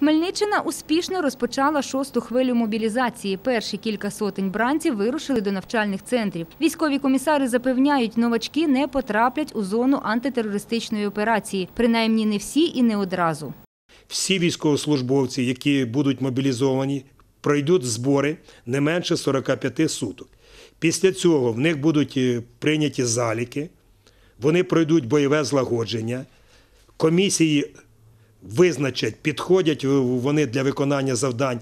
Хмельниччина успішно розпочала шосту хвилю мобілізації. Перші кілька сотень бранців вирушили до навчальних центрів. Військові комісари запевняють, новачки не потраплять у зону антитерористичної операції, принаймні не всі і не одразу. Всі військовослужбовці, які будуть мобілізовані, пройдуть збори не менше 45 суток. Після цього в них будуть е, прийняті заліки, вони пройдуть бойове злагодження, комісії визначать, підходять вони для виконання завдань.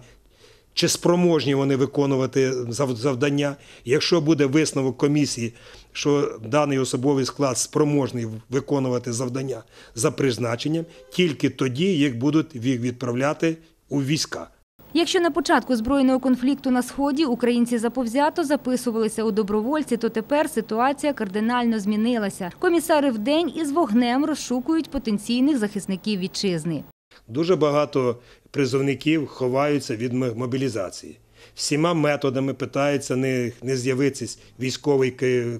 Чи спроможні вони виконувати завдання? Якщо буде висновок комісії, що даний особовий склад спроможний виконувати завдання за призначенням, тільки тоді їх будуть відправляти у війська. Якщо на початку збройного конфлікту на сході українці заповзято записувалися у добровольці, то тепер ситуація кардинально змінилася. Комісари вдень із вогнем розшукують потенційних захисників вітчизни. Дуже багато призовників ховаються від мобілізації. Всіма методами питаються не не з'явитися військовий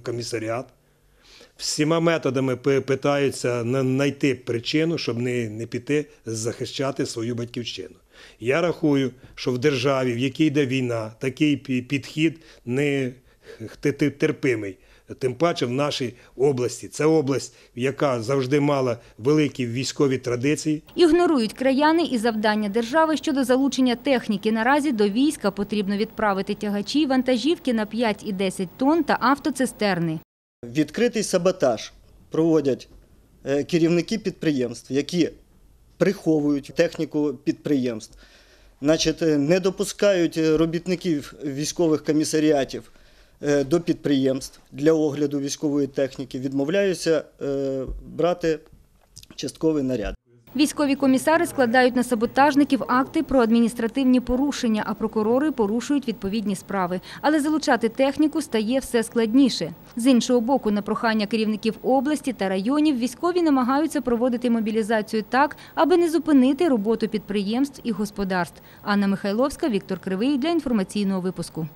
комісаріат всіма методами питаються знайти причину, щоб не, не піти захищати свою батьківщину. Я рахую, що в державі, в якій йде війна, такий підхід не терпимий. Тим паче в нашій області це область, яка завжди мала великі військові традиції. Ігнорують краяни і завдання держави щодо залучення техніки. Наразі до війська потрібно відправити тягачі, вантажівки на 5 і 10 тонн та автоцистерни. Відкритий саботаж проводять е, керівники підприємств, які приховують техніку підприємств, значить, е, не допускають е, робітників військових комісаріатів до підприємств для огляду військової техніки, відмовляються брати частковий наряд. Військові комісари складають на саботажників акти про адміністративні порушення, а прокурори порушують відповідні справи. Але залучати техніку стає все складніше. З іншого боку, на прохання керівників області та районів військові намагаються проводити мобілізацію так, аби не зупинити роботу підприємств і господарств. Анна Михайловська, Віктор Кривий для інформаційного випуску.